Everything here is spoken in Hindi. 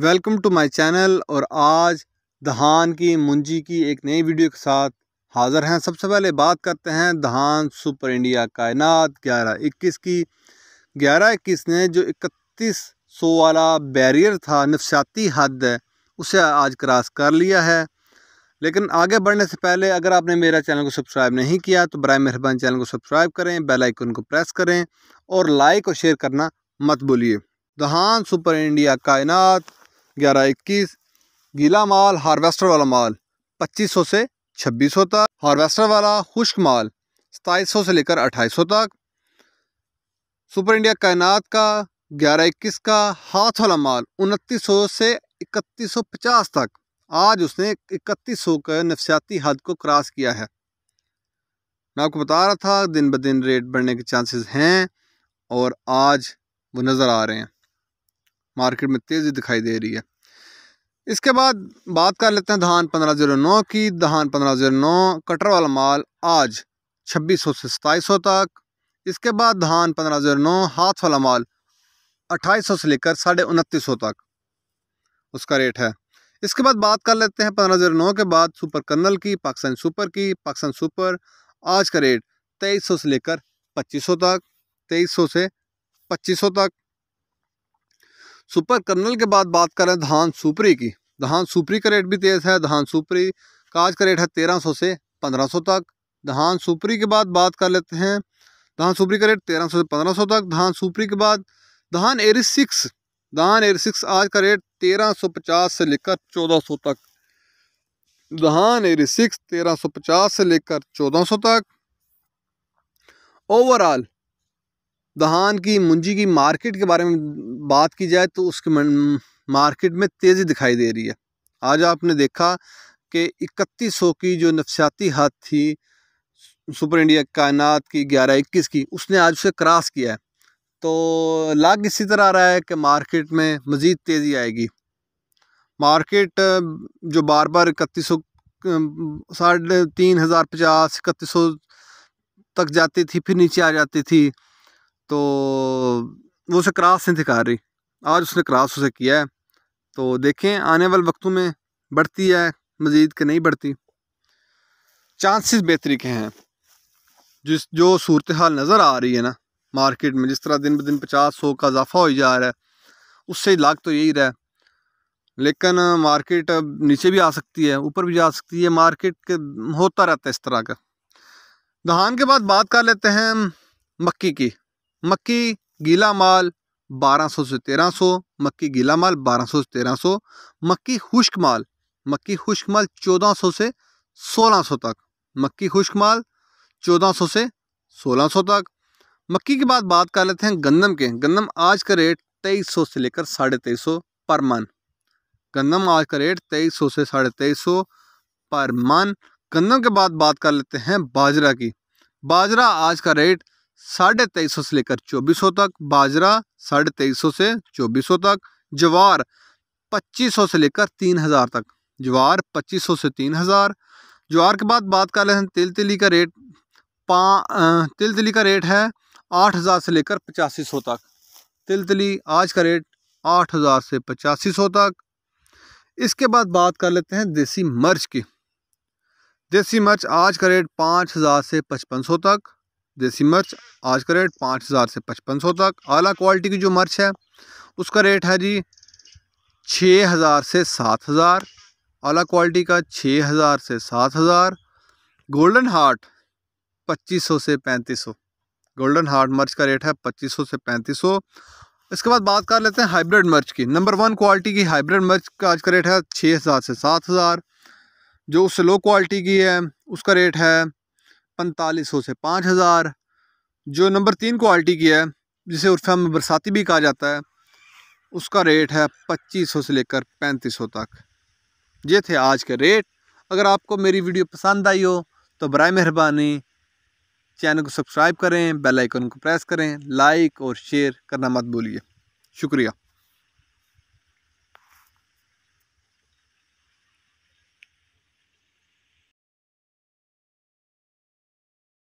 वेलकम टू माय चैनल और आज धान की मुंजी की एक नई वीडियो के साथ हाज़र हैं सबसे पहले बात करते हैं धान सुपर इंडिया कायनात ग्यारह इक्कीस की ग्यारह इक्कीस ने जो इकतीस सौ वाला बैरियर था नफसियाती हद है उसे आज क्रॉस कर लिया है लेकिन आगे बढ़ने से पहले अगर आपने मेरा चैनल को सब्सक्राइब नहीं किया तो बर मेहरबान चैनल को सब्सक्राइब करें बेल आइकन को प्रेस करें और लाइक और शेयर करना मत भूलिए धान सुपर इंडिया कायनात ग्यारह इक्कीस गीला माल हार्वेस्टर वाला माल पच्चीस सौ से छब्बीस सौ तक हार्वेस्टर वाला खुश्क माल सताईस सौ से लेकर अट्ठाईस सौ तक सुपर इंडिया कायनात का ग्यारह इक्कीस का हाथ वाला माल उनतीस सौ से इकतीस सौ पचास तक आज उसने इकतीस सौ का नफसियाती हद को क्रॉस किया है मैं आपको बता रहा था दिन ब दिन रेट बढ़ने के चांसेस हैं और आज वो नज़र आ रहे हैं मार्केट में तेज़ी दिखाई दे रही है इसके बाद बात कर लेते हैं धान पंद्रह जीरो नौ की धान पंद्रह जीरो नौ कटर वाला माल आज छब्बीस सौ से सताईस सौ तक इसके बाद धान पंद्रह जीरो नौ हाथ वाला माल अट्ठाईस सौ से लेकर साढ़े उनतीस सौ तक उसका रेट है इसके बाद बात कर लेते हैं पंद्रह जीरो नौ के बाद सुपर कर्नल की पाकिस्तान सुपर की पाकिस्तान सुपर आज का रेट तेईस सौ से लेकर पच्चीस सौ तक तेईस सौ से पच्चीस सौ तक सुपर कर्नल के बाद बात करें धान सुपरी की धान सुपरी का रेट भी तेज़ है धान सुपरी का आज का रेट है तेरह सौ से पंद्रह सौ तक धान सुपरी के बाद बात कर लेते हैं धान सुपरी का रेट तेरह सौ से पंद्रह सौ तक धान सुपरी के बाद धान एरी सिक्स धान एरी सिक्स आज का रेट तेरह सौ पचास से लेकर चौदह सौ तक धान एरी सिक्स तेरह सौ पचास से लेकर चौदह सौ तक ओवरऑल धान की मुंजी की मार्केट के बारे में बात की जाए तो उसके मार्केट में तेज़ी दिखाई दे रही है आज आपने देखा कि इकतीस सौ की जो नफसियाती हद थी सुपर इंडिया कायनात की ग्यारह इक्कीस की उसने आज उसे क्रॉस किया है तो लाग इसी तरह आ रहा है कि मार्केट में मज़ीद तेज़ी आएगी मार्केट जो बार बार इकतीस सौ साढ़े तीन हज़ार पचास इकतीस सौ तक जाती थी फिर नीचे आ जाती थी तो वो उसे क्रॉस नहीं दिखा रही आज उसने क्रॉस उसे किया है तो देखें आने वाले वक्तों में बढ़ती है मज़ीद के नहीं बढ़ती चांसेस बेहतरी के हैं जिस जो सूरत हाल नज़र आ रही है ना मार्केट में जिस तरह दिन ब दिन पचास सौ का इजाफा हो जा रहा है उससे लाग तो यही रहा है लेकिन मार्केट अब नीचे भी आ सकती है ऊपर भी जा सकती है मार्केट के होता रहता है इस तरह का धान के बाद बात कर लेते हैं मक्की की मक्की गीला माल बारह सौ से तेरह सौ मक्की गीला माल बारह सौ से तेरह सौ मक्की खुश्क माल मक्की खुश्क माल चौदह सौ से सोलह सौ तक मक्की खुश्क माल चौदह सौ से सोलह सौ तक मक्की के बाद बात कर लेते हैं गंदम के गंदम आज का रेट तेईस सौ से लेकर साढ़े तेईस सौ पर मन गंदम आज का रेट तेईस सौ से साढ़े तेईस सौ पर मन गंदम के बाद बात कर लेते हैं बाजरा की बाजरा आज का रेट साढ़े तेईस सौ से लेकर चौबीस सौ तक बाजरा साढ़े तेईस सौ से चौबीस सौ तक ज्वार पच्चीस सौ से लेकर तीन हज़ार तक ज्वार पच्चीस सौ से तीन हज़ार ज्वार के बाद बात कर लेते हैं तिल तिली का रेट पा तिल तिली का रेट है आठ हज़ार से लेकर पचासी सौ तक तिल तिली आज का रेट आठ हज़ार से पचासी सौ तक इसके बाद बात कर लेते हैं देसी मर्च की देसी मर्च आज का रेट पाँच हज़ार से पचपन सौ तक देसी मिर्च आज का रेट पाँच हज़ार से पचपन सौ तक आला क्वालिटी की जो मिर्च है उसका रेट है जी छः हज़ार से सात हज़ार आला क्वालिटी का छः हज़ार से सात हज़ार गोल्डन हार्ट पच्चीस सौ से पैंतीस सौ गोल्डन हार्ट मर्च का रेट है पच्चीस सौ से पैंतीस सौ इसके बाद बात कर लेते हैं हाइब्रिड मर्च की नंबर वन क्वालिटी की हाइब्रिड मर्च का आज का रेट है छः हज़ार से सात हज़ार जो उससे लो क्वालिटी की है उसका रेट है पैंतालीस सौ से पाँच हज़ार जो नंबर तीन क्वालिटी की है जिसे उर्फा में बरसाती भी कहा जाता है उसका रेट है पच्चीस सौ से लेकर पैंतीस सौ तक ये थे आज के रेट अगर आपको मेरी वीडियो पसंद आई हो तो बर मेहरबानी चैनल को सब्सक्राइब करें बेल आइकन को प्रेस करें लाइक और शेयर करना मत भूलिए शुक्रिया